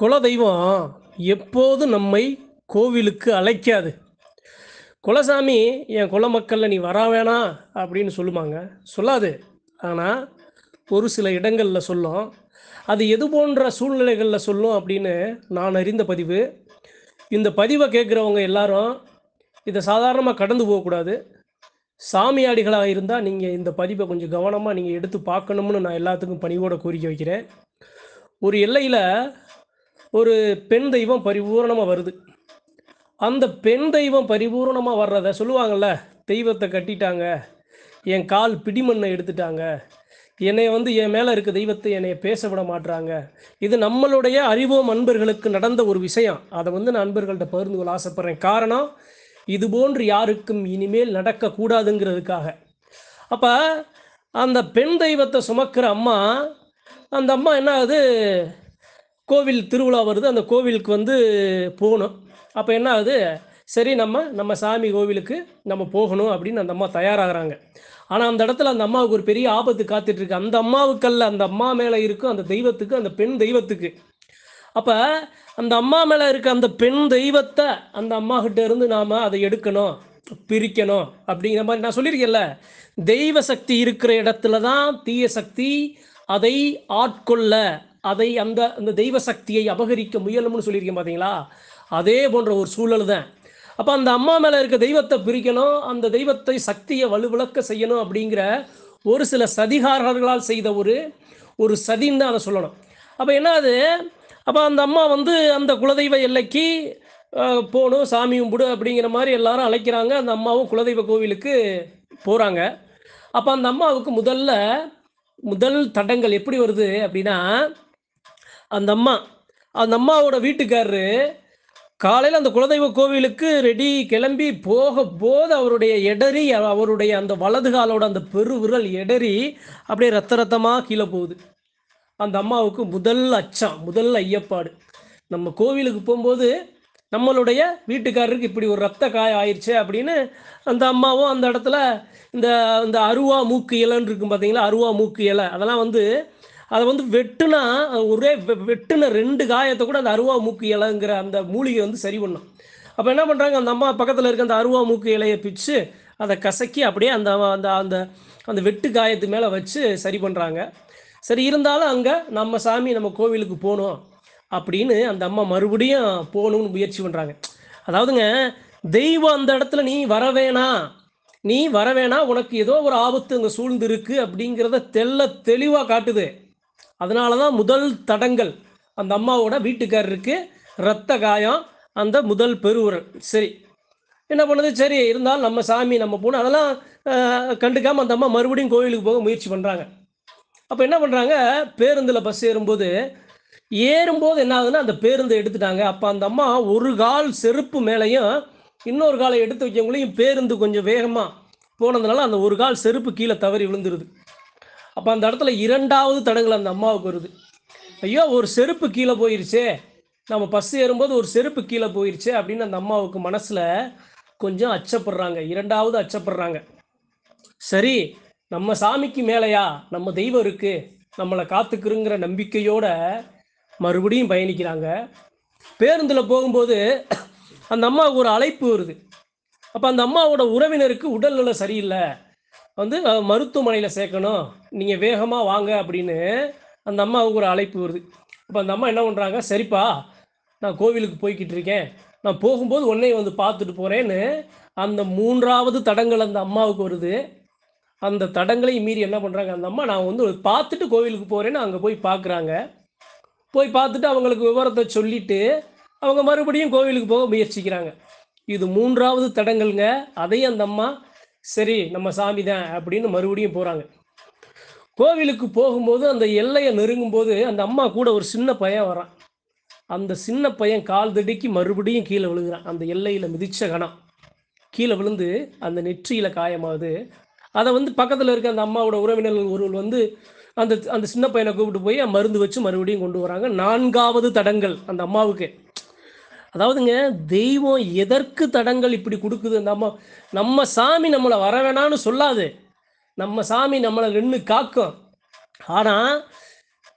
குலதெய்வம் எப்போதும் நம்மை கோவிலுக்கு அழைக்காது குலசாமி என் குல மக்களில் நீ வரா வேணாம் அப்படின்னு சொல்லுவாங்க சொல்லாது ஆனால் ஒரு சில இடங்களில் சொல்லும் அது எது போன்ற சூழ்நிலைகளில் சொல்லும் அப்படின்னு நான் அறிந்த பதிவு இந்த பதிவை கேட்குறவங்க எல்லாரும் இதை சாதாரணமாக கடந்து போகக்கூடாது சாமியாடிகளாக இருந்தால் நீங்கள் இந்த பதிவை கொஞ்சம் கவனமாக நீங்கள் எடுத்து பார்க்கணும்னு நான் எல்லாத்துக்கும் பணிவோட கோரிக்கை வைக்கிறேன் ஒரு எல்லையில் ஒரு பெண் தெய்வம் பரிபூர்ணமாக வருது அந்த பெண் தெய்வம் பரிபூர்ணமாக வர்றத சொல்லுவாங்கள்ல தெய்வத்தை கட்டிட்டாங்க என் கால் பிடிமண்ணை எடுத்துட்டாங்க என்னை வந்து என் மேலே இருக்க தெய்வத்தை என்னை பேச விட மாட்டுறாங்க இது நம்மளுடைய அறிவோம் அன்பர்களுக்கு நடந்த ஒரு விஷயம் அதை வந்து நான் அன்பர்கள்ட்ட பகிர்ந்து கொள்ள ஆசைப்பட்றேன் காரணம் இது போன்று யாருக்கும் இனிமேல் நடக்கக்கூடாதுங்கிறதுக்காக அப்போ அந்த பெண் தெய்வத்தை சுமக்கிற அம்மா அந்த அம்மா என்ன ஆகுது கோவில் திருவிழா வருது அந்த கோவிலுக்கு வந்து போகணும் அப்போ என்ன ஆகுது சரி நம்ம நம்ம சாமி கோவிலுக்கு நம்ம போகணும் அப்படின்னு அந்த அம்மா தயாராகிறாங்க ஆனால் அந்த இடத்துல அந்த அம்மாவுக்கு ஒரு பெரிய ஆபத்து காத்துட்ருக்கு அந்த அம்மாவுக்கல்ல அந்த அம்மா மேலே இருக்கும் அந்த தெய்வத்துக்கு அந்த பெண் தெய்வத்துக்கு அப்போ அந்த அம்மா மேலே இருக்க அந்த பெண் தெய்வத்தை அந்த அம்மா இருந்து நாம் அதை எடுக்கணும் பிரிக்கணும் அப்படிங்கிற மாதிரி நான் சொல்லியிருக்கேன்ல தெய்வ சக்தி இருக்கிற இடத்துல தான் தீய சக்தி அதை ஆட்கொள்ள அதை அந்த அந்த தெய்வ சக்தியை அபகரிக்க முயலும்னு சொல்லியிருக்கேன் பார்த்தீங்களா அதே போன்ற ஒரு சூழல் தான் அப்போ அந்த அம்மா மேலே இருக்க தெய்வத்தை பிரிக்கணும் அந்த தெய்வத்தை சக்தியை வலுவிளக்க செய்யணும் அப்படிங்கிற ஒரு சில சதிகாரர்களால் செய்த ஒரு ஒரு சதின்னு தான் அதை சொல்லணும் அப்போ என்னது அப்போ அந்த அம்மா வந்து அந்த குலதெய்வ எல்லைக்கு போகணும் சாமி கும்பிடு அப்படிங்கிற மாதிரி எல்லாரும் அழைக்கிறாங்க அந்த அம்மாவும் குலதெய்வ கோவிலுக்கு போகிறாங்க அப்போ அந்த அம்மாவுக்கு முதல்ல முதல் தடங்கள் எப்படி வருது அப்படின்னா அந்த அம்மா அந்த அம்மாவோட வீட்டுக்காரரு காலையில் அந்த குலதெய்வ கோவிலுக்கு ரெடி கிளம்பி போக போது அவருடைய எடரி அவருடைய அந்த வலது காலோட அந்த பெருவிரல் எடரி அப்படியே ரத்த ரத்தமாக கீழே போகுது அந்த அம்மாவுக்கு முதல் அச்சம் முதல் ஐயப்பாடு நம்ம கோவிலுக்கு போகும்போது நம்மளுடைய வீட்டுக்காரருக்கு இப்படி ஒரு ரத்த காயம் ஆயிடுச்சு அப்படின்னு அந்த அம்மாவும் அந்த இடத்துல இந்த இந்த அருவா மூக்கு இலைன்னு இருக்கும் பார்த்தீங்களா அருவா மூக்கு இலை அதெல்லாம் வந்து அதை வந்து வெட்டுனா ஒரே வெட்டுன ரெண்டு காயத்தை கூட அந்த அருவா மூக்கு இலைங்கிற அந்த மூலிகை வந்து சரி பண்ணும் அப்போ என்ன பண்ணுறாங்க அந்த அம்மா பக்கத்தில் இருக்க அந்த அருவா மூக்கு இலையை பிச்சு அதை கசக்கி அப்படியே அந்த அந்த அந்த அந்த வெட்டு காயத்து மேலே வச்சு சரி பண்ணுறாங்க சரி இருந்தாலும் அங்கே நம்ம சாமி நம்ம கோவிலுக்கு போகணும் அப்படின்னு அந்த அம்மா மறுபடியும் போகணும்னு முயற்சி பண்ணுறாங்க அதாவதுங்க தெய்வம் அந்த இடத்துல நீ வரவேணா நீ வரவேணா உனக்கு ஏதோ ஒரு ஆபத்து அங்கே சூழ்ந்து இருக்குது அப்படிங்கிறத தெல்ல தெளிவாக காட்டுது அதனால தான் முதல் தடங்கள் அந்த அம்மாவோட வீட்டுக்காரருக்கு ரத்த காயம் அந்த முதல் பெருவுரல் சரி என்ன பண்ணுது சரி இருந்தாலும் நம்ம சாமி நம்ம போன அதெல்லாம் கண்டுக்காமல் அந்த அம்மா மறுபடியும் கோயிலுக்கு போக முயற்சி பண்ணுறாங்க அப்போ என்ன பண்ணுறாங்க பேருந்தில் பஸ் ஏறும்போது ஏறும்போது என்ன ஆகுதுன்னா அந்த பேருந்தை எடுத்துட்டாங்க அப்போ அந்த அம்மா ஒரு கால் செருப்பு மேலேயும் இன்னொரு காலை எடுத்து வைக்கவங்களையும் பேருந்து கொஞ்சம் வேகமாக போனதுனால அந்த ஒரு கால் செருப்பு கீழே தவறி விழுந்துருது அப்போ அந்த இடத்துல இரண்டாவது தடங்கள் அந்த அம்மாவுக்கு வருது ஐயோ ஒரு செருப்பு கீழே போயிருச்சே நம்ம பஸ் ஏறும்போது ஒரு செருப்பு கீழே போயிருச்சே அப்படின்னு அந்த அம்மாவுக்கு மனசில் கொஞ்சம் அச்சப்படுறாங்க இரண்டாவது அச்சப்படுறாங்க சரி நம்ம சாமிக்கு மேலையா நம்ம தெய்வம் இருக்குது நம்மளை காத்துக்குருங்கிற நம்பிக்கையோட மறுபடியும் பயணிக்கிறாங்க பேருந்தில் போகும்போது அந்த அம்மாவுக்கு ஒரு அழைப்பு வருது அப்போ அந்த அம்மாவோட உறவினருக்கு உடல்நிலை சரியில்லை வந்து மருத்துவமனையில் சேர்க்கணும் நீங்கள் வேகமாக வாங்க அப்படின்னு அந்த அம்மாவுக்கு ஒரு அழைப்பு வருது அப்போ அந்த அம்மா என்ன பண்ணுறாங்க சரிப்பா நான் கோவிலுக்கு போய்கிட்டு இருக்கேன் நான் போகும்போது உன்னையும் வந்து பார்த்துட்டு போகிறேன்னு அந்த மூன்றாவது தடங்கள் அந்த அம்மாவுக்கு வருது அந்த தடங்களை மீறி என்ன பண்ணுறாங்க அந்த அம்மா நான் வந்து பார்த்துட்டு கோவிலுக்கு போகிறேன்னு அங்கே போய் பார்க்குறாங்க போய் பார்த்துட்டு அவங்களுக்கு விவரத்தை சொல்லிவிட்டு அவங்க மறுபடியும் கோவிலுக்கு போக முயற்சிக்கிறாங்க இது மூன்றாவது தடங்கள்ங்க அதையும் அந்த அம்மா சரி நம்ம சாமி தான் அப்படின்னு மறுபடியும் போகிறாங்க கோவிலுக்கு போகும்போது அந்த எல்லையை நெருங்கும் போது அந்த அம்மா கூட ஒரு சின்ன பையன் வரான் அந்த சின்ன பையன் கால் தடிக்கு மறுபடியும் கீழே விழுகிறான் அந்த எல்லையில் மிதிச்ச கணம் கீழே விழுந்து அந்த நெற்றியில் காயமாகுது அதை வந்து பக்கத்தில் இருக்க அந்த அம்மாவோட உறவினர்கள் ஒருவர் வந்து அந்த அந்த சின்ன பையனை கூப்பிட்டு போய் மருந்து வச்சு மறுபடியும் கொண்டு வராங்க நான்காவது தடங்கள் அந்த அம்மாவுக்கு அதாவதுங்க தெய்வம் எதற்கு தடங்கள் இப்படி கொடுக்குது நம்ம நம்ம சாமி நம்மளை வர வேணான்னு சொல்லாது நம்ம சாமி நம்மளை நின்று காக்கும் ஆனால்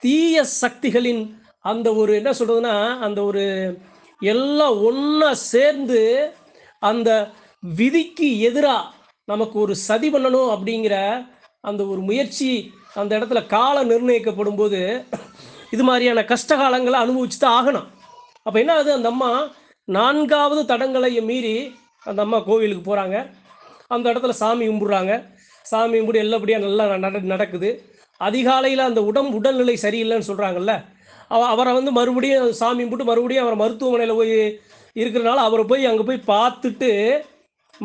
தீய சக்திகளின் அந்த ஒரு என்ன சொல்கிறதுனா அந்த ஒரு எல்லாம் ஒன்றா சேர்ந்து அந்த விதிக்கு எதிராக நமக்கு ஒரு சதி பண்ணணும் அப்படிங்கிற அந்த ஒரு முயற்சி அந்த இடத்துல காலம் நிர்ணயிக்கப்படும் போது இது மாதிரியான கஷ்ட காலங்களை அனுபவிச்சு தான் ஆகணும் அப்போ என்ன ஆகுது அந்த அம்மா நான்காவது தடங்களையும் மீறி அந்த அம்மா கோவிலுக்கு போகிறாங்க அந்த இடத்துல சாமி கும்பிட்றாங்க சாமி கும்பிட்டு எல்லாப்படியாக நல்லா நடக்குது அதிகாலையில் அந்த உடம்பு உடல்நிலை சரியில்லைன்னு சொல்கிறாங்கல்ல அவ அவரை வந்து மறுபடியும் சாமி கும்பிட்டு மறுபடியும் அவரை மருத்துவமனையில் போய் இருக்கிறனால அவரை போய் அங்கே போய் பார்த்துட்டு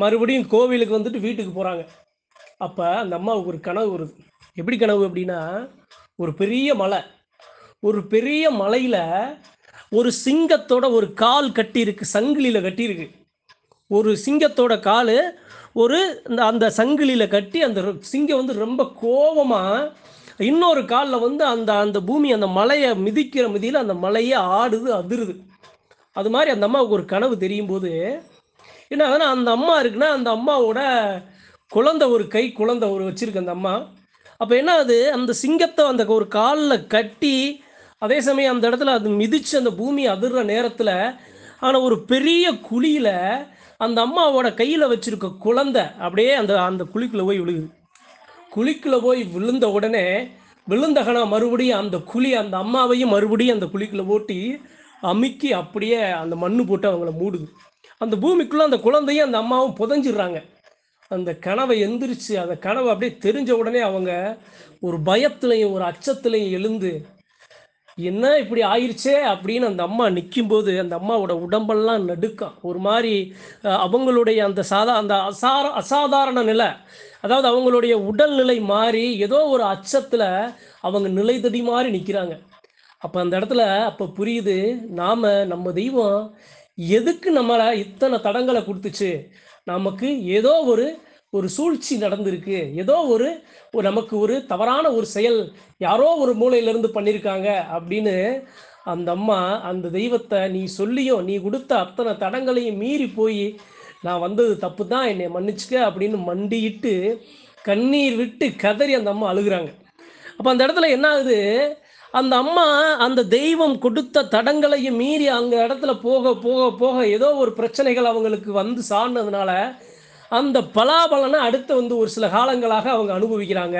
மறுபடியும் கோவிலுக்கு வந்துட்டு வீட்டுக்கு போகிறாங்க அப்போ அந்த அம்மாவுக்கு ஒரு கனவு ஒரு எப்படி கனவு அப்படின்னா ஒரு பெரிய மலை ஒரு பெரிய மலையில் ஒரு சிங்கத்தோட ஒரு கால் கட்டியிருக்கு சங்கிலியில் கட்டியிருக்கு ஒரு சிங்கத்தோட கால் ஒரு இந்த அந்த சங்கிலியில் கட்டி அந்த சிங்கம் வந்து ரொம்ப கோபமாக இன்னொரு காலில் வந்து அந்த அந்த பூமி அந்த மலையை மிதிக்கிற மிதியில் அந்த மலையை ஆடுது அதிருது அது மாதிரி அந்த அம்மாவுக்கு ஒரு கனவு தெரியும் போது என்ன ஆகுதுன்னா அந்த அம்மா இருக்குன்னா அந்த அம்மாவோட குழந்த ஒரு கை குழந்த ஒரு வச்சிருக்கு அந்த அம்மா அப்போ என்ன அது அந்த சிங்கத்தை அந்த ஒரு காலில் கட்டி அதே சமயம் அந்த இடத்துல அது மிதிச்சு அந்த பூமி அதிர்ற நேரத்தில் ஆனால் ஒரு பெரிய குழியில் அந்த அம்மாவோட கையில் வச்சுருக்க குழந்தை அப்படியே அந்த அந்த குழிக்குள்ளே போய் விழுகுது குழிக்குள்ளே போய் விழுந்த உடனே விழுந்தகனா மறுபடியும் அந்த குழி அந்த அம்மாவையும் மறுபடியும் அந்த குழிக்குள்ளே ஓட்டி அமுக்கி அப்படியே அந்த மண்ணு போட்டு அவங்கள மூடுது அந்த பூமிக்குள்ளே அந்த குழந்தையும் அந்த அம்மாவும் புதஞ்சிடுறாங்க அந்த கனவை எந்திரிச்சு அந்த கனவை அப்படியே தெரிஞ்ச உடனே அவங்க ஒரு பயத்துலையும் ஒரு அச்சத்துலையும் எழுந்து என்ன இப்படி ஆயிடுச்சே அப்படின்னு அந்த அம்மா நிற்கும்போது அந்த அம்மாவோட உடம்பெல்லாம் நடுக்கம் ஒரு மாதிரி அவங்களுடைய அந்த சாதா அந்த அசார அசாதாரண நிலை அதாவது அவங்களுடைய உடல்நிலை மாறி ஏதோ ஒரு அச்சத்தில் அவங்க நிலை தடி மாறி நிற்கிறாங்க அப்போ அந்த இடத்துல அப்போ புரியுது நாம் நம்ம தெய்வம் எதுக்கு நம்மளை இத்தனை தடங்களை கொடுத்துச்சு நமக்கு ஏதோ ஒரு ஒரு சூழ்ச்சி நடந்திருக்கு ஏதோ ஒரு நமக்கு ஒரு தவறான ஒரு செயல் யாரோ ஒரு மூளையிலிருந்து பண்ணியிருக்காங்க அப்படின்னு அந்த அம்மா அந்த தெய்வத்தை நீ சொல்லியும் நீ கொடுத்த அத்தனை தடங்களையும் மீறி போய் நான் வந்தது தப்பு தான் என்னை மன்னிச்சுக்க அப்படின்னு மண்டியிட்டு கண்ணீர் விட்டு கதறி அந்த அம்மா அழுகுறாங்க அப்போ அந்த இடத்துல என்ன ஆகுது அந்த அம்மா அந்த தெய்வம் கொடுத்த தடங்களையும் மீறி அந்த இடத்துல போக போக போக ஏதோ ஒரு பிரச்சனைகள் அவங்களுக்கு வந்து சார்ந்ததுனால அந்த பலாபலனை அடுத்து வந்து ஒரு சில காலங்களாக அவங்க அனுபவிக்கிறாங்க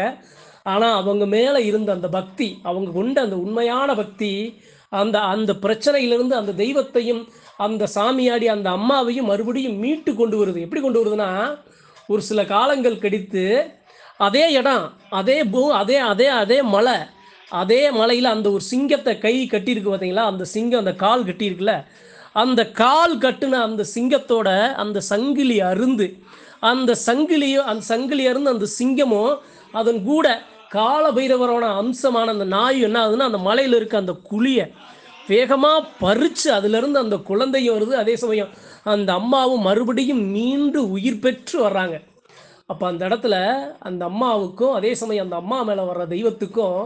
ஆனால் அவங்க மேலே இருந்த அந்த பக்தி அவங்க கொண்ட அந்த உண்மையான பக்தி அந்த அந்த பிரச்சனையிலிருந்து அந்த தெய்வத்தையும் அந்த சாமியாடி அந்த அம்மாவையும் மறுபடியும் மீட்டு கொண்டு வருது எப்படி கொண்டு வருதுன்னா ஒரு சில காலங்கள் கடித்து அதே இடம் அதே பூ அதே அதே அதே மலை அதே மலையில் அந்த ஒரு சிங்கத்தை கை கட்டியிருக்கு பார்த்தீங்களா அந்த சிங்கம் அந்த கால் கட்டியிருக்குல்ல அந்த கால் கட்டுன அந்த சிங்கத்தோட அந்த சங்கிலி அருந்து அந்த சங்கிலியோ அந்த சங்கிலியிருந்து இருந்து அந்த சிங்கமோ அதன் கூட கால பைரவரோட அம்சமான அந்த நாய் என்ன ஆகுதுன்னா அந்த மலையில் இருக்க அந்த குழியை வேகமாக பறித்து அதுலேருந்து அந்த குழந்தையும் வருது அதே சமயம் அந்த அம்மாவும் மறுபடியும் மீண்டு உயிர் பெற்று வர்றாங்க அப்போ அந்த இடத்துல அந்த அம்மாவுக்கும் அதே சமயம் அந்த அம்மா மேலே வர்ற தெய்வத்துக்கும்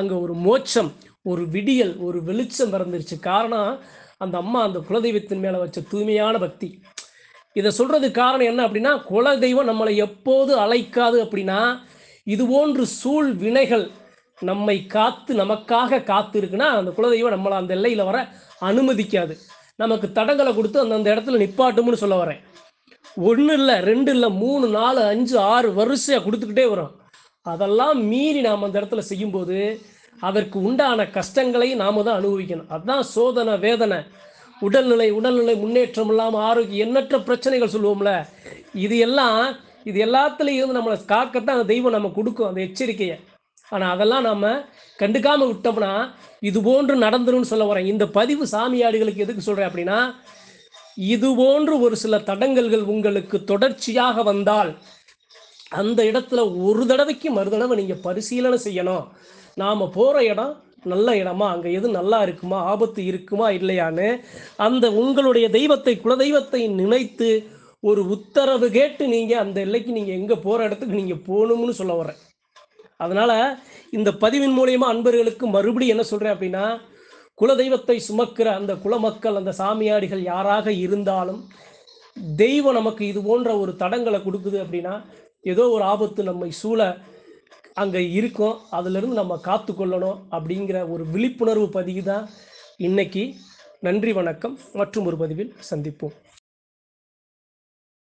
அங்கே ஒரு மோட்சம் ஒரு விடியல் ஒரு வெளிச்சம் பிறந்துருச்சு காரணம் அந்த அம்மா அந்த குலதெய்வத்தின் மேலே வச்ச தூய்மையான பக்தி இதை சொல்றது காரணம் என்ன அப்படின்னா குல தெய்வம் நம்மளை எப்போது அழைக்காது அப்படின்னா இது போன்று சூழ் வினைகள் நம்மை காத்து நமக்காக காத்து இருக்குன்னா அந்த குலதெய்வம் நம்மளை அந்த எல்லையில் வர அனுமதிக்காது நமக்கு தடங்களை கொடுத்து அந்தந்த இடத்துல நிப்பாட்டும்னு சொல்ல வரேன் ஒன்று இல்லை ரெண்டு இல்லை மூணு நாலு அஞ்சு ஆறு வரிசையாக கொடுத்துக்கிட்டே வரும் அதெல்லாம் மீறி நாம் அந்த இடத்துல செய்யும்போது அதற்கு உண்டான கஷ்டங்களை நாம தான் அனுபவிக்கணும் அதுதான் சோதனை வேதனை உடல்நிலை உடல்நிலை முன்னேற்றம் இல்லாமல் ஆரோக்கியம் எண்ணற்ற பிரச்சனைகள் சொல்லுவோம்ல இது எல்லாம் இது எல்லாத்துலேயும் வந்து நம்மளை காக்கத்தான் அந்த தெய்வம் நம்ம கொடுக்கும் அந்த எச்சரிக்கையை ஆனால் அதெல்லாம் நம்ம கண்டுக்காமல் விட்டோம்னா இது போன்று நடந்துரும்னு சொல்ல வரேன் இந்த பதிவு சாமியாடிகளுக்கு எதுக்கு சொல்கிறேன் அப்படின்னா இது போன்று ஒரு சில தடங்கல்கள் உங்களுக்கு தொடர்ச்சியாக வந்தால் அந்த இடத்துல ஒரு தடவைக்கு மறு தடவை நீங்கள் பரிசீலனை செய்யணும் நாம் போகிற இடம் நல்ல இடமா அங்கே எது நல்லா இருக்குமா ஆபத்து இருக்குமா இல்லையான்னு அந்த உங்களுடைய தெய்வத்தை குலதெய்வத்தை நினைத்து ஒரு உத்தரவு கேட்டு நீங்கள் அந்த எல்லைக்கு நீங்கள் எங்கே போகிற இடத்துக்கு நீங்கள் போகணும்னு சொல்ல வர்றேன் அதனால் இந்த பதிவின் மூலயமா அன்பர்களுக்கு மறுபடியும் என்ன சொல்கிறேன் அப்படின்னா குலதெய்வத்தை சுமக்கிற அந்த குலமக்கள் அந்த சாமியாடிகள் யாராக இருந்தாலும் தெய்வம் நமக்கு இது போன்ற ஒரு தடங்களை கொடுக்குது அப்படின்னா ஏதோ ஒரு ஆபத்து நம்மை சூழ அங்கே இருக்கும் அதுலேருந்து நம்ம காத்து கொள்ளணும் அப்படிங்கிற ஒரு விழிப்புணர்வு பதிவு தான் இன்னைக்கு நன்றி வணக்கம் மற்றும் ஒரு பதிவில் சந்திப்போம்